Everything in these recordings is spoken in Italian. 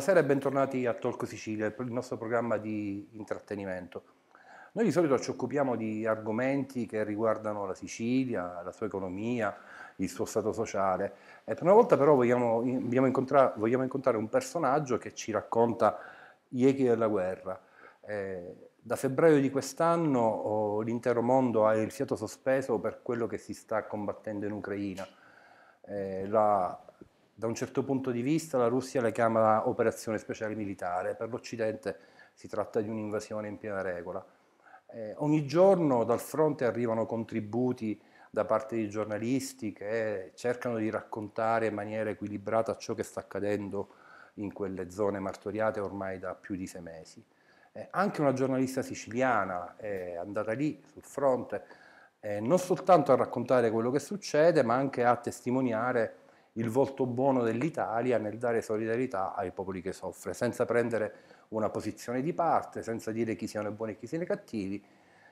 buonasera e bentornati a Tolco Sicilia, il nostro programma di intrattenimento. Noi di solito ci occupiamo di argomenti che riguardano la Sicilia, la sua economia, il suo stato sociale e per una volta però vogliamo, vogliamo, incontrare, vogliamo incontrare, un personaggio che ci racconta gli echi della guerra. Eh, da febbraio di quest'anno oh, l'intero mondo ha il fiato sospeso per quello che si sta combattendo in Ucraina. Eh, la da un certo punto di vista la Russia la chiama operazione speciale militare, per l'Occidente si tratta di un'invasione in piena regola. Eh, ogni giorno dal fronte arrivano contributi da parte di giornalisti che cercano di raccontare in maniera equilibrata ciò che sta accadendo in quelle zone martoriate ormai da più di sei mesi. Eh, anche una giornalista siciliana è andata lì sul fronte eh, non soltanto a raccontare quello che succede, ma anche a testimoniare il volto buono dell'Italia nel dare solidarietà ai popoli che soffrono, senza prendere una posizione di parte, senza dire chi siano i buoni e chi siano i cattivi.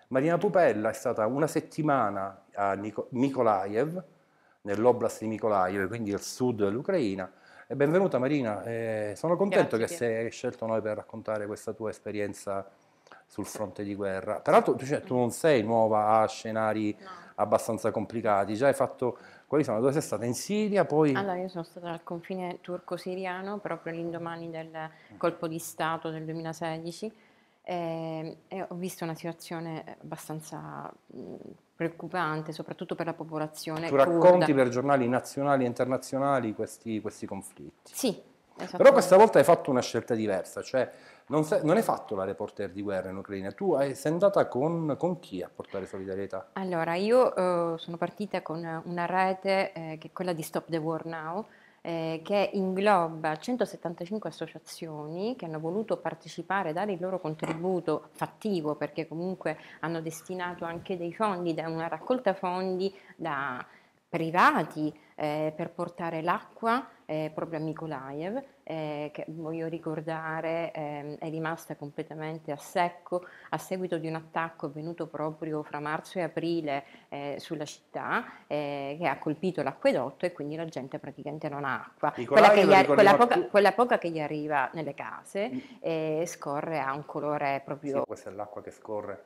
Marina Pupella è stata una settimana a Nico Nikolaev, nell'oblast di Nikolaev, quindi al sud dell'Ucraina. E benvenuta Marina, eh, sono contento Grazie. che sei scelto noi per raccontare questa tua esperienza sul fronte di guerra. Tra l'altro cioè, tu non sei nuova a scenari no. abbastanza complicati, già hai fatto quali sono? Dove sei stata? In Siria? Poi... Allora, io sono stata al confine turco-siriano proprio l'indomani del mm. colpo di Stato del 2016 e, ehm, e ho visto una situazione abbastanza mm, preoccupante, soprattutto per la popolazione. Tu racconti curda. per giornali nazionali e internazionali questi, questi conflitti. Sì, Però questa volta hai fatto una scelta diversa, cioè non, sei, non, hai fatto la reporter di guerra in Ucraina, tu hai, sei andata con, con, chi a portare solidarietà? Allora, io eh, sono partita con una rete eh, che è quella di Stop the War Now, eh, che ingloba 175 associazioni che hanno voluto partecipare, dare il loro contributo fattivo, perché comunque hanno destinato anche dei fondi, da una raccolta fondi da privati eh, per portare l'acqua eh, proprio a Mikolaev, eh, che voglio ricordare eh, è rimasta completamente a secco a seguito di un attacco avvenuto proprio fra marzo e aprile eh, sulla città eh, che ha colpito l'acquedotto e quindi la gente praticamente non ha acqua. Quella, arri- quella, poca, quella, poca, che gli arriva nelle case mm. scorre a un colore proprio... Sì, questa è l'acqua che scorre.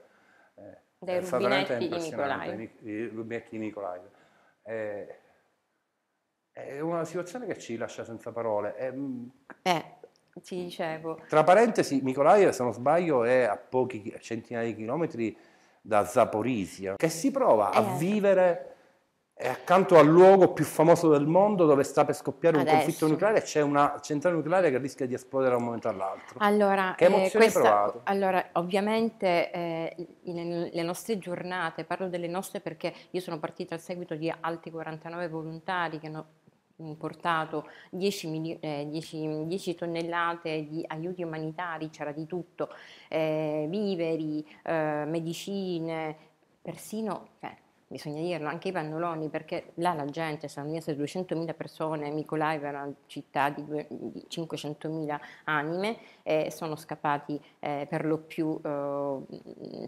Eh, Dai rubinetti di Nicolai. I rubinetti di Nicolai. Eh, è una situazione che ci lascia senza parole. È... Mm, eh, ti dicevo. Tra parentesi, Nicolaia, se non sbaglio, è a pochi centinaia di chilometri da Zaporizia, che si prova eh. a vivere eh, accanto al luogo più famoso del mondo dove sta per scoppiare Adesso. un conflitto nucleare c'è una centrale nucleare che rischia di esplodere da un momento all'altro. Allora, che eh, emozioni eh, questa, provate? Allora, ovviamente eh, le, le nostre giornate, parlo delle nostre perché io sono partita al seguito di altri 49 volontari che hanno importato 10, mili- eh, 10, 10, tonnellate di aiuti umanitari, c'era di tutto, eh, viveri, eh, medicine, persino, cioè, bisogna dirlo, anche i pannoloni, perché là la gente, sono Sanniese, 200.000 persone, Micolaiva era una città di, due, di 500.000 anime, e sono scappati eh, per lo più, eh,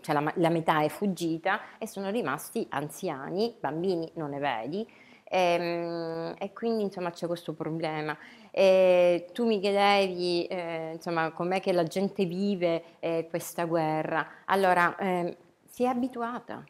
cioè la, la metà è fuggita e sono rimasti anziani, bambini non ne vedi, e, ehm, e quindi insomma c'è questo problema. E ehm, tu mi chiedevi eh, insomma com'è che la gente vive eh, questa guerra. Allora, eh, si è abituata.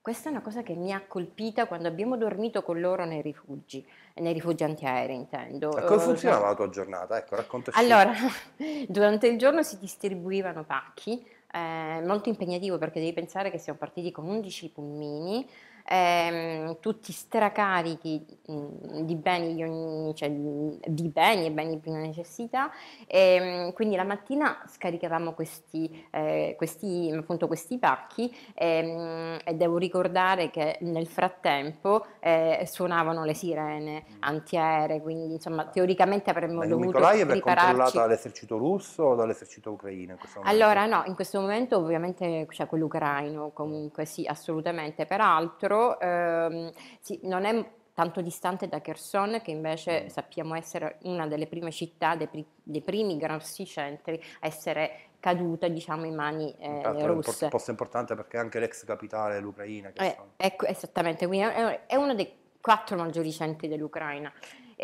Questa è una cosa che mi ha colpita quando abbiamo dormito con loro nei rifugi, nei rifugi antiaerei intendo. E come eh, funzionava cioè la tua giornata? Ecco, raccontaci. Allora, durante il giorno si distribuivano pacchi, eh, molto impegnativo perché devi pensare che siamo partiti con 11 pulmini, ehm, tutti stracarichi mh, mm, di, beni, cioè, di beni, e beni di prima necessità. E, ehm, quindi la mattina scaricavamo questi, eh, questi, appunto, questi pacchi ehm, e devo ricordare che nel frattempo eh, suonavano le sirene antiaeree, quindi insomma teoricamente avremmo Ma dovuto Nikolaev ripararci. è controllata dall'esercito russo o dall'esercito ucraino? Allora no, in questo momento ovviamente c'è cioè, quello ucraino comunque sì, assolutamente, peraltro centro, ehm, sì, non è tanto distante da Kherson, che invece mm. sappiamo essere una delle prime città, dei, pri- dei primi grossi centri a essere caduta diciamo, in mani eh, russe. Certo, è un posto importante perché è anche l'ex capitale l'Ucraina. Eh, ecco, esattamente, quindi è uno dei quattro maggiori centri dell'Ucraina.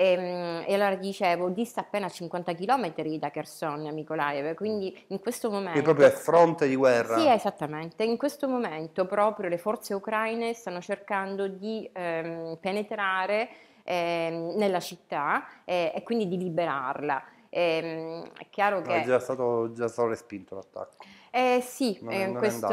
E, ehm, e allora dicevo, dista appena 50 km da Kherson a mm. quindi in questo momento... E proprio è fronte di guerra. Sì, esattamente. In questo momento proprio le forze ucraine stanno cercando di ehm, penetrare ehm, nella città eh, e quindi di liberarla. Ehm, è chiaro che... No, è già stato, già stato respinto l'attacco. Eh, sì, non è, eh, non questo...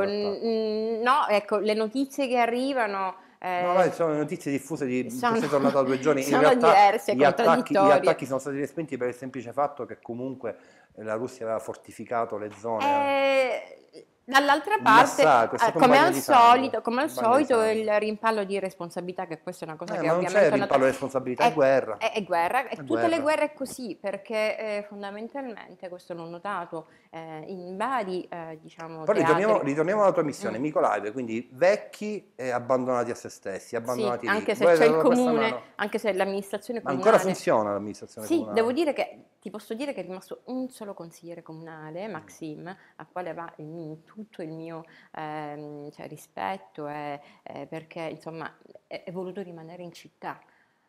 Bene, no, ecco, le notizie che arrivano eh, no, sono notizie diffuse di sono, sei tornato da due giorni. Sono In realtà, diverse, gli attacchi, gli attacchi sono stati respinti per il semplice fatto che comunque la Russia aveva fortificato le zone. Eh, eh Dall'altra parte, eh, come, al solito, come, al solito, il rimpallo di responsabilità, che questa è una cosa eh, che ma ovviamente... Non c'è rimpallo di responsabilità, è, è eh, guerra. È, è guerra, è tutte guerra. le guerre è così, perché eh, fondamentalmente, questo l'ho notato, eh, in vari, diciamo... Però ritorniamo, ritorniamo, alla tua missione, mm. Micolive, quindi vecchi e abbandonati a se stessi, abbandonati sì, anche se Voi c'è il comune, anche se l'amministrazione comunale... Ma ancora funziona l'amministrazione sì, comunale? Sì, devo dire che ti posso dire che è rimasto un solo consigliere comunale, mm. Maxim, a quale va il mio, tutto il mio ehm, cioè, rispetto eh, eh, perché insomma è, è voluto rimanere in città.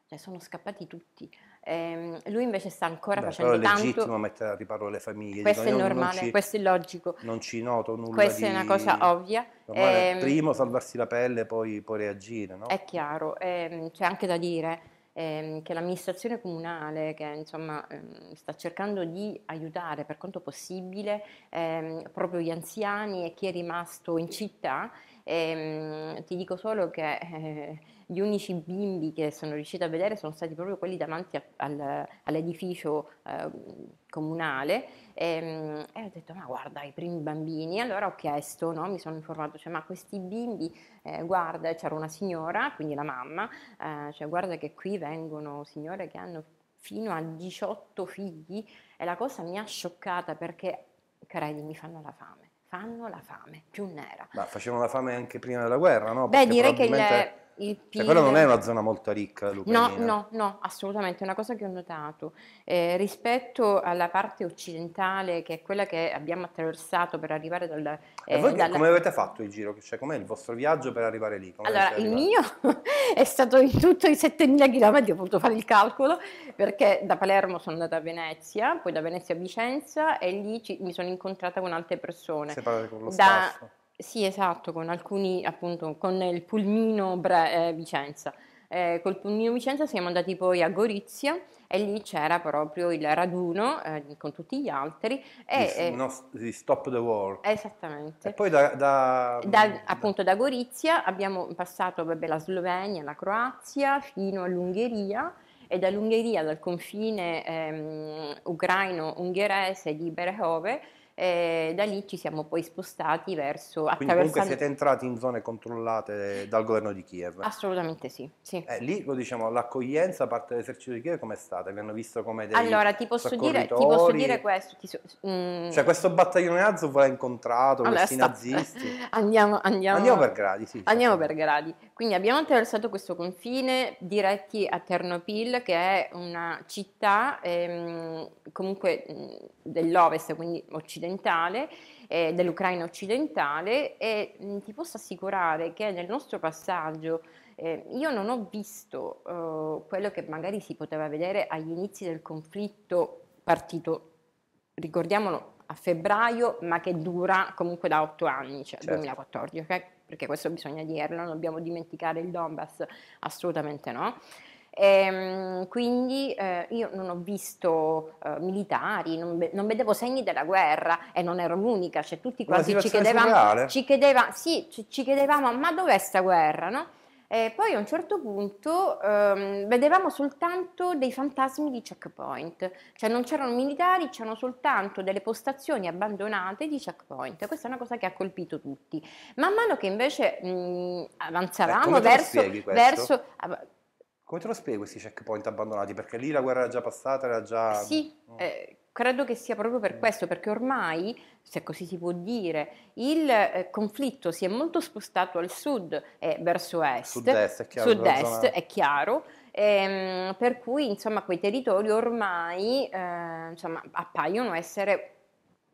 Cioè, sono scappati tutti. Eh, lui invece sta ancora Beh, facendo tanto... Però è legittimo tanto... mettere a riparo le famiglie. Questo Dico, è normale, ci, questo è logico. Non ci noto nulla Questa di... è una cosa ovvia. Eh, primo salvarsi la pelle, poi, poi reagire, no? È chiaro, eh, c'è anche da dire ehm, che l'amministrazione comunale che insomma, ehm, sta cercando di aiutare per quanto possibile ehm, proprio gli anziani e chi è rimasto in città, ehm, ti dico solo che eh, gli unici bimbi che sono riusciti a vedere sono stati proprio quelli davanti a, al, all'edificio eh, comunale e, ehm, e, ho detto ma guarda i primi bambini allora ho chiesto no? mi sono informato cioè ma questi bimbi eh, guarda c'era una signora quindi la mamma eh, cioè guarda che qui vengono signore che hanno fino a 18 figli e la cosa mi ha scioccata perché credi mi fanno la fame fanno la fame più nera ma facevano la fame anche prima della guerra no? Perché beh direi probabilmente... che il il PIL... Cioè, quello non è una zona molto ricca, l'Ucraina. No, no, no, assolutamente, è una cosa che ho notato. Eh, rispetto alla parte occidentale, che è quella che abbiamo attraversato per arrivare dal... Eh, e voi dalla... come avete fatto il giro? Cioè, com'è il vostro viaggio per arrivare lì? Come allora, il mio è stato in tutto i 7.000 km, ho potuto fare il calcolo, perché da Palermo sono andata a Venezia, poi da Venezia a Vicenza e lì ci, mi sono incontrata con altre persone. Separate con lo da, staff. Sì, esatto, con alcuni, appunto, con il pulmino Bre- eh, Vicenza. Eh, col pulmino Vicenza siamo andati poi a Gorizia e lì c'era proprio il raduno eh, con tutti gli altri. E, di, no, di Stop the War. Esattamente. E poi da, da, da appunto da Gorizia abbiamo passato vabbè, la Slovenia, la Croazia fino all'Ungheria e dall'Ungheria, dal confine ehm, ucraino-ungherese di Berehove, e da lì ci siamo poi spostati verso... Quindi comunque siete entrati in zone controllate dal governo di Kiev? Assolutamente sì. sì. Eh, lì lo diciamo, l'accoglienza da parte dell'esercito di Kiev com'è stata? Vi hanno visto come dei Allora ti posso, dire, ti posso dire, questo. So, mm. Cioè questo battaglione Azov l'ha incontrato, allora, questi stop. nazisti? andiamo, andiamo, andiamo, per gradi, sì. Certo. Andiamo per gradi. Quindi abbiamo attraversato questo confine diretti a Ternopil che è una città ehm, comunque mm, dell'ovest, quindi occidentale occidentale, eh, dell'Ucraina occidentale e mh, mm, ti posso assicurare che nel nostro passaggio eh, io non ho visto eh, quello che magari si poteva vedere agli inizi del conflitto partito, ricordiamolo, a febbraio, ma che dura comunque da otto anni, cioè certo. 2014, okay? perché questo bisogna dirlo, non dobbiamo dimenticare il Donbass, assolutamente no. Ehm, quindi eh, io non ho visto eh, militari, non, non, vedevo segni della guerra e non ero l'unica, cioè tutti quasi ci chiedevamo, ci, chiedeva, sì, ci, ci chiedevamo, ma dov'è sta guerra? No? E poi a un certo punto ehm, vedevamo soltanto dei fantasmi di checkpoint, cioè non c'erano militari, c'erano soltanto delle postazioni abbandonate di checkpoint. Questa è una cosa che ha colpito tutti. Man mano che invece mh, mm, ecco, avanzavamo eh, verso, verso come te lo spiego questi checkpoint abbandonati? Perché lì la guerra era già passata, era già... Eh sì, oh. eh, credo che sia proprio per mm. questo, perché ormai, se così si può dire, il eh, conflitto si è molto spostato al sud e verso est. Sud-est è chiaro. Sud-est è chiaro ehm, per cui, insomma, quei territori ormai eh, insomma, appaiono essere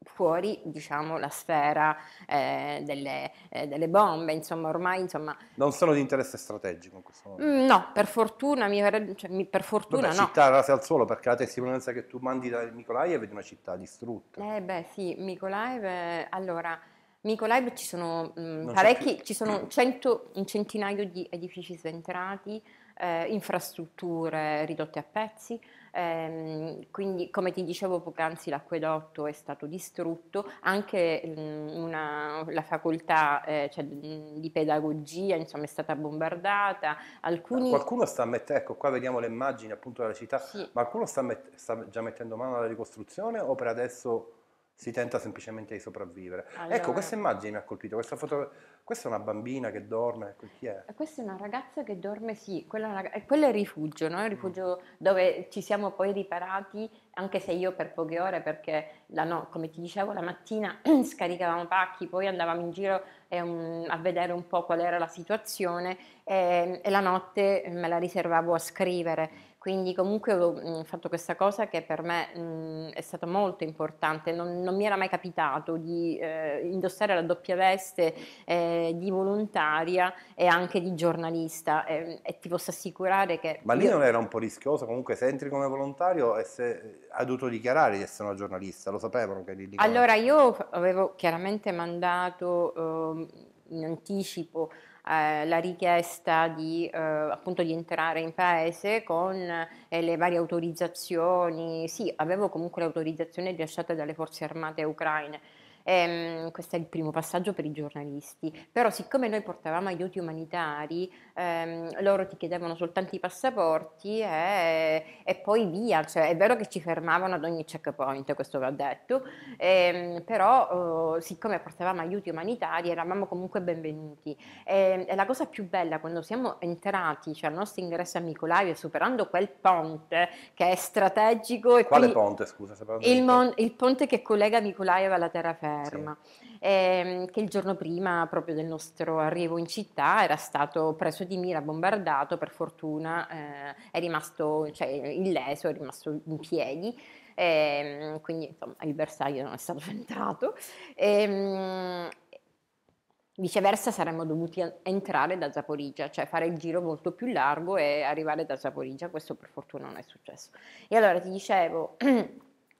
fuori diciamo, la sfera eh, delle, eh, delle, bombe, insomma ormai... Insomma, non sono di interesse strategico in questo momento? Mm, no, per fortuna, mi, cioè, mi, per fortuna Vabbè, no. città rase al suolo perché la testimonianza che tu mandi da Mikolaev è di una città distrutta. Eh beh sì, Mikolaev, allora... Mikolaev ci sono mh, mm, parecchi, ci sono cento, un centinaio di edifici sventrati, eh, infrastrutture ridotte a pezzi, Ehm, quindi, come ti dicevo poc'anzi, l'acquedotto è stato distrutto, anche mh, mhmm, una, la facoltà eh, cioè, mhmm, di pedagogia insomma, è stata bombardata. Alcuni... Qualcuno sta mettendo, ecco qua vediamo le immagini appunto della città, sì. ma qualcuno sta, met- sta già mettendo mano alla ricostruzione o per adesso si tenta semplicemente di sopravvivere. Ecco, allora. Ecco, questa immagine mi ha colpito, questa, foto, questa è una bambina che dorme, chi è? Eh, questa è una ragazza che dorme, sì, quella, eh, quello è il rifugio, no? il mm. rifugio mm. dove ci siamo poi riparati, anche se io per poche ore, perché la no, come ti dicevo, la mattina scaricavamo pacchi, poi andavamo in giro eh, um, a vedere un po' qual era la situazione e, ehm, e la notte me la riservavo a scrivere quindi comunque ho mhmm, fatto questa cosa che per me mh, mhmm, è stata molto importante, non, non, mi era mai capitato di eh, indossare la doppia veste eh, di volontaria e anche di giornalista eh, e ti posso assicurare che... Ma lì non era un po' rischioso, comunque se entri come volontario e se, ehm, hai dovuto dichiarare di essere una giornalista, lo sapevano che lì... allora io avevo chiaramente mandato uhm, in anticipo eh, la richiesta di, eh, appunto di entrare in paese con eh, le varie autorizzazioni. Sì, avevo comunque l'autorizzazione rilasciata dalle forze armate ucraine. E, ehm, questo è il primo passaggio per i giornalisti, però siccome noi portavamo aiuti umanitari ehm, loro ti chiedevano soltanto i passaporti e, e, poi via, cioè è vero che ci fermavano ad ogni checkpoint, questo va detto, ehm, però eh, siccome apportavamo aiuti umanitari eravamo comunque benvenuti e, ehm, e, la cosa più bella quando siamo entrati, cioè al nostro ingresso a Micolaio superando quel ponte che è strategico. Quale qui, ponte scusa? Il, mon- il, ponte che collega Micolaio alla terraferma. Sì ehm, che il giorno prima proprio del nostro arrivo in città era stato preso di mira, bombardato, per fortuna eh, è rimasto cioè, illeso, è rimasto in piedi. Ehm, quindi insomma, il bersaglio non è stato centrato. Ehm, Viceversa saremmo dovuti entrare da Zaporizia, cioè fare il giro molto più largo e arrivare da Zaporizia, questo per fortuna non è successo. E allora ti dicevo,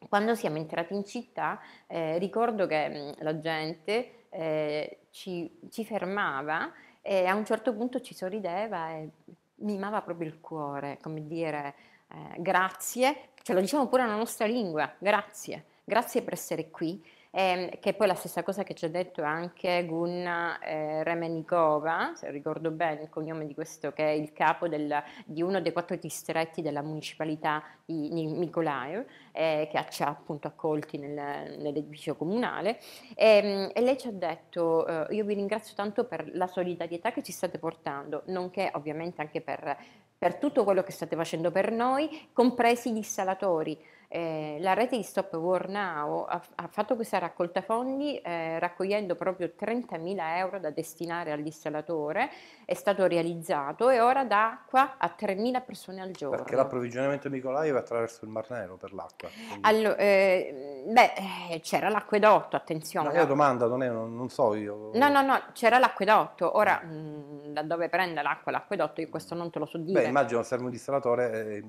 Quando siamo entrati in città eh, ricordo che mh, la gente eh, ci, ci, fermava e a un certo punto ci sorrideva e mimava proprio il cuore, come dire eh, grazie, ce lo diciamo pure nella nostra lingua, grazie, grazie per essere qui, ehm, che è poi la stessa cosa che ci ha detto anche Gunna eh, Remenikova, se ricordo bene il cognome di questo, che è il capo del, di uno dei quattro distretti della municipalità di Nikolaev, eh, che ci ha appunto accolti nel, nell'edificio comunale, e, ehm, e, lei ci ha detto eh, io vi ringrazio tanto per la solidarietà che ci state portando, nonché ovviamente anche per per tutto quello che state facendo per noi, compresi gli installatori eh, la rete di Stop War Now ha, ha fatto questa raccolta fondi eh, raccogliendo proprio 30.000 euro da destinare all'installatore, è stato realizzato e ora dà acqua a 3.000 persone al giorno. Perché l'approvvigionamento Micolai va attraverso il Mar Nero per l'acqua. Quindi... Allora, eh, beh, eh, c'era l'acquedotto, attenzione. No, io domanda, non, è, non, non so io. No, no, no, c'era l'acquedotto, ora mh, mm. mm, da dove prende l'acqua l'acquedotto io questo non te lo so dire. Beh, immagino serve un distillatore. Eh,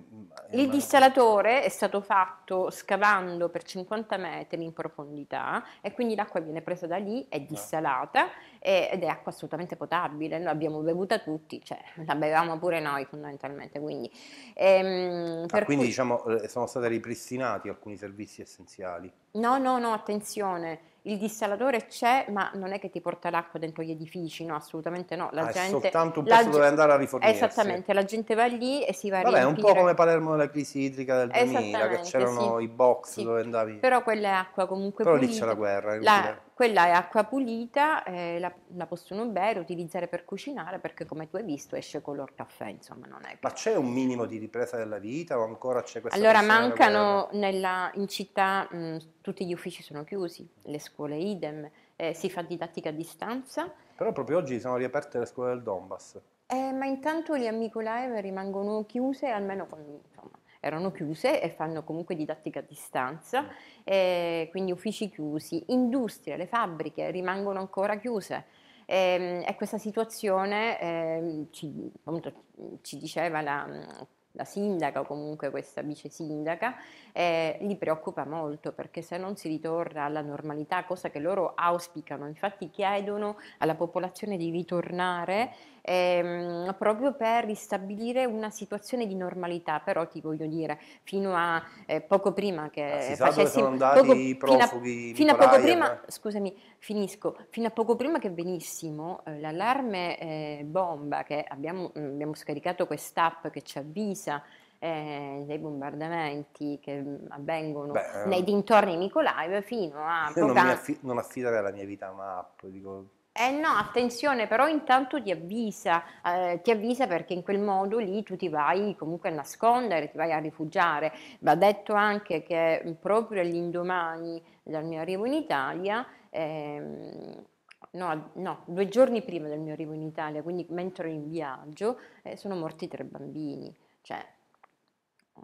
L'idistallatore eh, è stato fatto fatto scavando per 50 metri in profondità e quindi l'acqua viene presa da lì, è ah. dissalata e, ed è acqua assolutamente potabile, noi abbiamo bevuta tutti, cioè la bevamo pure noi fondamentalmente. Quindi, ehm, ah, quindi cui... diciamo eh, sono stati ripristinati alcuni servizi essenziali? No, no, no, attenzione il dissalatore c'è, ma non è che ti porta l'acqua dentro gli edifici, no, assolutamente no. La ah, gente, è soltanto un posto dove andare a rifornirsi. Esattamente, la gente va lì e si va a rifornire. Vabbè, un po' come Palermo nella crisi idrica del 2000, che c'erano sì, i box sì. dove andavi... Però quella è acqua comunque Però pulita. lì c'è la guerra, la, quella è acqua pulita, eh, la, la, possono bere, utilizzare per cucinare perché come tu hai visto esce color caffè, insomma non è... Ma c'è un minimo di ripresa della vita o ancora c'è questa... Allora mancano nella, in città mh, tutti gli uffici sono chiusi, le scuole idem, eh, si fa didattica a distanza. Però proprio oggi sono riaperte le scuole del Donbass. Eh, ma intanto le amico live rimangono chiuse almeno con... Insomma, erano chiuse e fanno comunque didattica a distanza, mm. quindi uffici chiusi, industrie, le fabbriche rimangono ancora chiuse. E, ehm, e questa situazione eh, ci, appunto, ci, diceva la, la, sindaca o comunque questa vice sindaca, eh, li preoccupa molto perché se non si ritorna alla normalità, cosa che loro auspicano, infatti chiedono alla popolazione di ritornare ehm, proprio per ristabilire una situazione di normalità, però ti voglio dire, fino a eh, poco prima che ah, facessimo... Poco, profughi, fino a, fino a poco prima, scusami, finisco, fino a poco prima che venissimo, eh, l'allarme eh, bomba che abbiamo, mh, mm, abbiamo scaricato quest'app che ci avvisa eh, dei bombardamenti che mm, avvengono Beh, eh, nei dintorni di Nicolaive fino a... Io non, affi- non affidare la mia vita a una app, dico eh no, attenzione, però intanto ti avvisa, eh, ti avvisa perché in quel modo lì tu ti vai comunque a nascondere, ti vai a rifugiare. Va detto anche che proprio all'indomani del mio arrivo in Italia, ehm, no, no, due giorni prima del mio arrivo in Italia, quindi mentre ero in viaggio, eh, sono morti tre bambini. Cioè,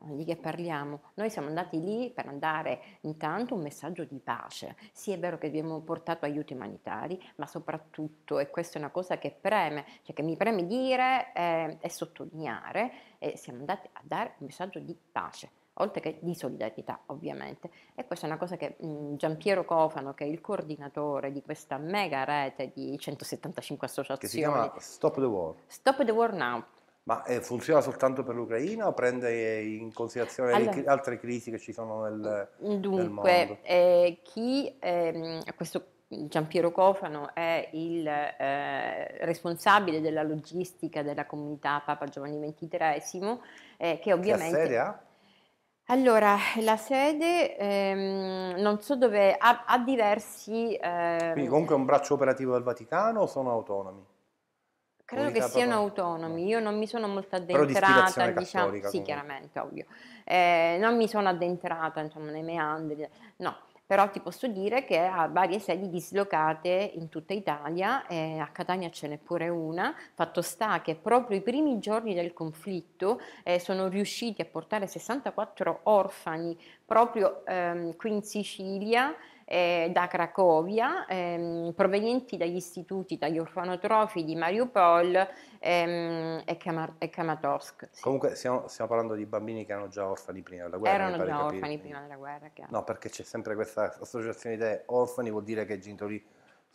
di che parliamo? Noi siamo andati lì per andare intanto un messaggio di pace. Sì, è vero che abbiamo portato aiuti umanitari, ma soprattutto, e questa è una cosa che preme, cioè che mi preme dire eh, e sottolineare, eh, siamo andati a dare un messaggio di pace oltre che di solidarietà ovviamente. E questa è una cosa che mh, mm, Piero Cofano, che è il coordinatore di questa mega rete di 175 associazioni, che si chiama Stop the War. Stop the War Now, ma eh, funziona soltanto per l'Ucraina o prende in considerazione allora, le altre crisi che ci sono nel, dunque, nel mondo? Eh, chi eh, questo Giampiero Cofano è il eh, responsabile della logistica della comunità Papa Giovanni XXIII, eh, che ovviamente. Che sede ha? Allora, la sede ehm, non so dove ha, ha diversi. Ehm, Quindi comunque è un braccio operativo del Vaticano o sono autonomi? Credo che siano autonomi, io non mi sono molto addentrata, diciamo, cattolica, sì comunque. chiaramente, ovvio, eh, non mi sono addentrata insomma, nei meandri, no, però ti posso dire che ha varie sedi dislocate in tutta Italia, eh, a Catania ce n'è pure una, fatto sta che proprio i primi giorni del conflitto eh, sono riusciti a portare 64 orfani proprio ehm, qui in Sicilia, eh, da Cracovia, ehm, provenienti dagli istituti, dagli orfanotrofi di Mariupol ehm, e, Kamar- e Kamatorsk. Sì. Comunque stiamo, stiamo, parlando di bambini che erano già orfani prima della guerra. Erano già orfani prima della guerra, chiaro. No, perché c'è sempre questa associazione di idee, orfani vuol dire che i genitori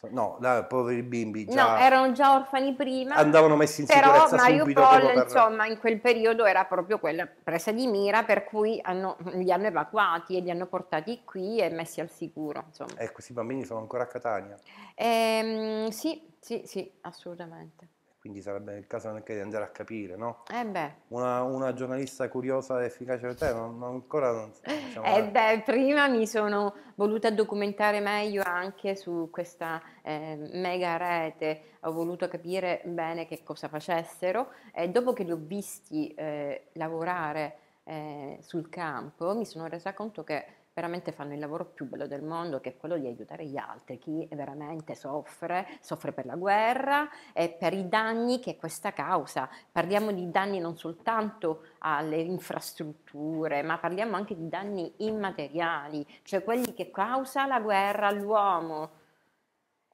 No, là, poveri bimbi già... No, erano già orfani prima. Andavano messi in però sicurezza Mario subito. Però Mario Poll, per... insomma, in quel periodo era proprio quella presa di mira per cui hanno, li hanno evacuati e li hanno portati qui e messi al sicuro, insomma. E ecco, questi bambini sono ancora a Catania? Ehm, sì, sì, sì, assolutamente quindi sarebbe il caso anche di andare a capire, no? Eh una, una, giornalista curiosa ed efficace per te, non, non ancora non diciamo, eh beh, prima mi sono voluta documentare meglio anche su questa eh, mega rete, ho voluto capire bene che cosa facessero e dopo che li ho visti eh, lavorare eh, sul campo mi sono resa conto che veramente fanno il lavoro più bello del mondo, che è quello di aiutare gli altri, chi veramente soffre, soffre per la guerra e per i danni che questa causa. Parliamo di danni non soltanto alle infrastrutture, ma parliamo anche di danni immateriali, cioè quelli che causa la guerra all'uomo.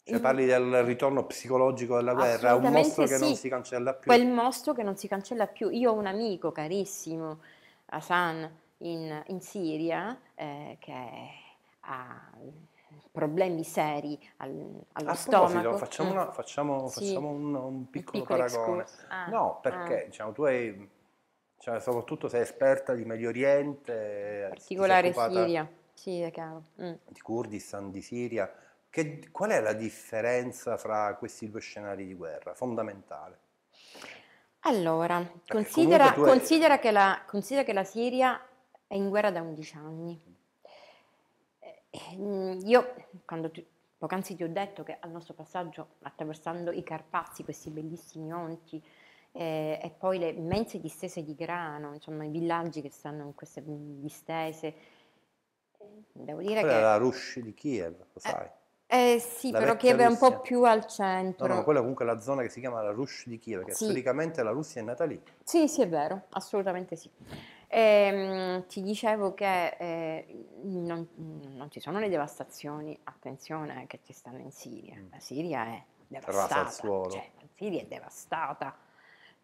Cioè parli del ritorno psicologico della guerra, un mostro che sì. non si cancella più. Quel mostro che non si cancella più. Io ho un amico carissimo, Hassan, in, in Siria eh, che ha problemi seri al, allo a stomaco. Facciamo, una, facciamo, sì. facciamo un, un, piccolo piccolo paragone. Ah, no, perché ah. diciamo, tu hai, cioè, soprattutto sei esperta di Medio Oriente, in particolare Siria, sì, è chiaro. Mm. di Kurdistan, di Siria. Che, qual è la differenza fra questi due scenari di guerra fondamentale? Allora, considera, considera, hai... che la, considera che la Siria è in guerra da 11 anni. Eh, eh, mm, io, quando ti, poc'anzi ti ho detto che al nostro passaggio, attraversando i Carpazi, questi bellissimi monti, eh, e poi le immense distese di grano, insomma i villaggi che stanno in queste mm, distese, eh, devo dire quella che... la Rush di Kiev, lo sai. Eh, eh sì, la però Kiev è un po' più al centro. No, no, quella è comunque la zona che si chiama la Rush di Kiev, che sì. storicamente la Russia è nata lì. Sì, sì, è vero, assolutamente sì. E, ehm, ti dicevo che eh, non, non, ci sono le devastazioni, attenzione, eh, che ci stanno in Siria. Mm. La Siria è devastata, cioè, la Siria è devastata,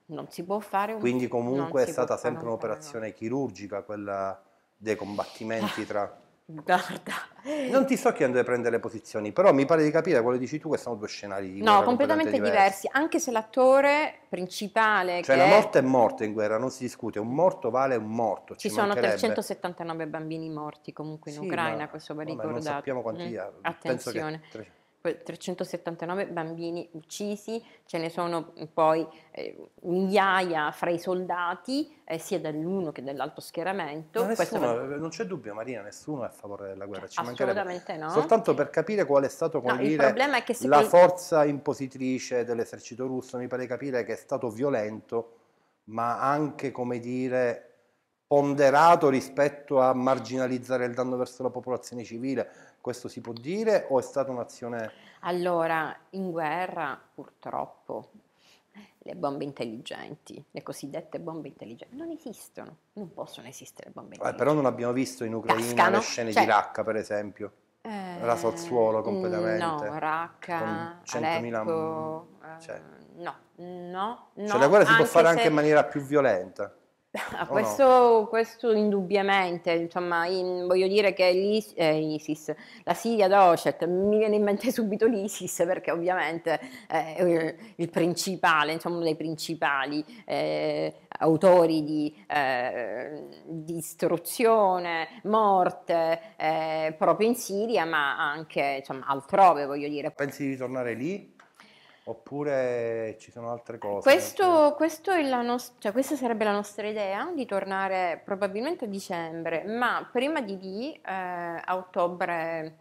non si può fare un... Quindi comunque è stata sempre un'operazione chirurgica quella dei combattimenti tra... Guarda. Non ti so chi chiedendo a prendere le posizioni, però mi pare di capire quello che dici tu che sono due scenari di No, completamente diversi. diversi. anche se l'attore principale Cioè la morte è morta in guerra, non si discute, un morto vale un morto. Ci, ci sono 379 bambini morti comunque in sì, Ucraina, ma, questo va ricordato. non sappiamo quanti mm. Attenzione. Penso che 379 bambini uccisi, ce ne sono poi eh, migliaia fra i soldati, eh, sia dell'uno che dell'altro schieramento. Nessuno, per... Eh, non c'è dubbio, Marina, nessuno è a favore della guerra. Ci cioè, assolutamente no. Soltanto per capire qual è stato no, dire, è si... la forza impositrice dell'esercito russo, mi pare capire che è stato violento, ma anche, come dire, ponderato rispetto a marginalizzare il danno verso la popolazione civile questo si può dire o è stata un'azione... Allora, in guerra purtroppo le bombe intelligenti, le cosiddette bombe intelligenti, non esistono, non possono esistere bombe intelligenti. Eh, però non abbiamo visto in Ucraina Cascano. le scene cioè, di Raqqa, per esempio, eh, rasa al suolo completamente. No, Raqqa, 100.000... Aleppo, eh, cioè. no, no, no. Cioè la guerra si può fare se... anche in maniera più violenta. Ah, questo, no? questo, indubbiamente, insomma, in, voglio dire che l'IS, eh, l'ISIS, la Siria d'Ocet, mi viene in mente subito l'ISIS perché ovviamente è eh, il principale, insomma uno dei principali eh, autori di, eh, distruzione, morte, eh, proprio in Siria ma anche insomma, altrove, voglio dire. Pensi di tornare lì? Oppure ci sono altre cose? Questo, questo nos- cioè, questa sarebbe la nostra idea di tornare probabilmente a dicembre, ma prima di lì, eh, a ottobre,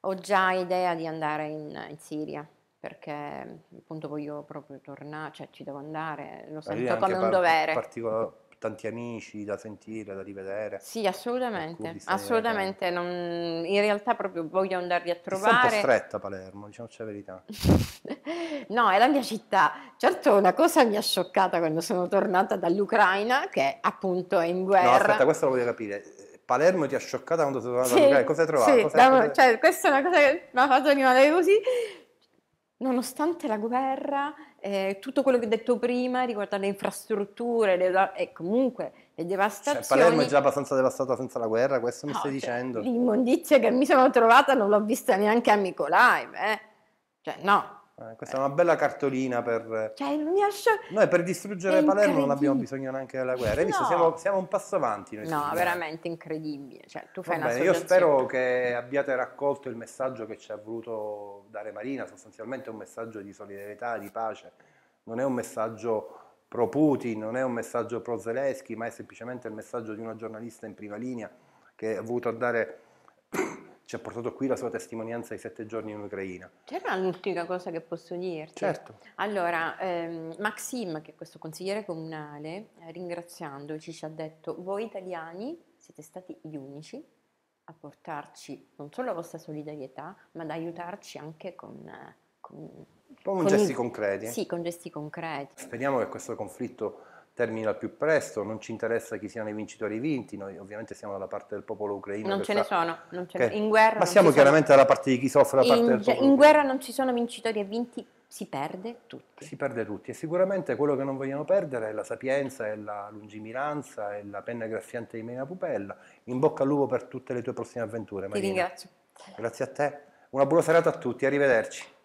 ho già idea di andare in, in Siria perché appunto voglio proprio tornare, cioè ci devo andare, lo sento come un dovere. Particolare tanti amici da sentire, da rivedere. Sì, assolutamente, assolutamente. Eh. Non, in realtà proprio voglio andarvi a trovare. È un po' stretta Palermo, diciamoci la verità. no, è la mia città. Certo, una cosa mi ha scioccata quando sono tornata dall'Ucraina, che appunto è in guerra. No, aspetta, questo lo voglio capire. Palermo ti ha scioccata quando sei tornata sì, dall'Ucraina, cosa hai trovato? Sì, da, cosa... Cioè, questa è una cosa che mi ha fatto rimanere così. Nonostante la guerra, eh, tutto quello che ho detto prima riguardo alle infrastrutture le, e eh, comunque le devastazioni. Cioè, Palermo è già abbastanza devastata senza la guerra, questo mi no, stai cioè, dicendo? L'immondizia che mi sono trovata non l'ho vista neanche a Micolai, eh. cioè no, eh, questa è una bella cartolina per... Cioè, mi ascio... Noi per distruggere Palermo non abbiamo bisogno neanche della guerra. Hai visto? No. Siamo, siamo, un passo avanti. no, veramente incredibile. Cioè, tu fai Vabbè, io spero che abbiate raccolto il messaggio che ci ha voluto dare Marina, sostanzialmente un messaggio di solidarietà, di pace. Non è un messaggio pro Putin, non è un messaggio pro Zelensky, ma è semplicemente il messaggio di una giornalista in prima linea che ha voluto dare ci ha portato qui la sua testimonianza di sette giorni in Ucraina. C'era un'ultima cosa che posso dirti. Certo. Allora, ehm, Maxim, che è questo consigliere comunale, eh, ringraziandoci, ci ha detto, voi italiani siete stati gli unici a portarci non solo la vostra solidarietà, ma ad aiutarci anche con... Eh, con, con, con gesti i, concreti. Sì, con gesti concreti. Speriamo che questo conflitto termina al più presto, non ci interessa chi siano i vincitori e i vinti, noi ovviamente siamo dalla parte del popolo ucraino. Non ce ne sono, non ce Che... in guerra. Ma siamo chiaramente sono... dalla parte di chi soffre, dalla in... del popolo. In guerra non ci sono vincitori e vinti, si perde tutti. Si perde tutti e sicuramente quello che non vogliono perdere è la sapienza, è la lungimiranza, è la penna graffiante di Mena Pupella. In bocca al lupo per tutte le tue prossime avventure. Marina. Ti ringrazio. Grazie a te. Una buona serata a tutti, arrivederci.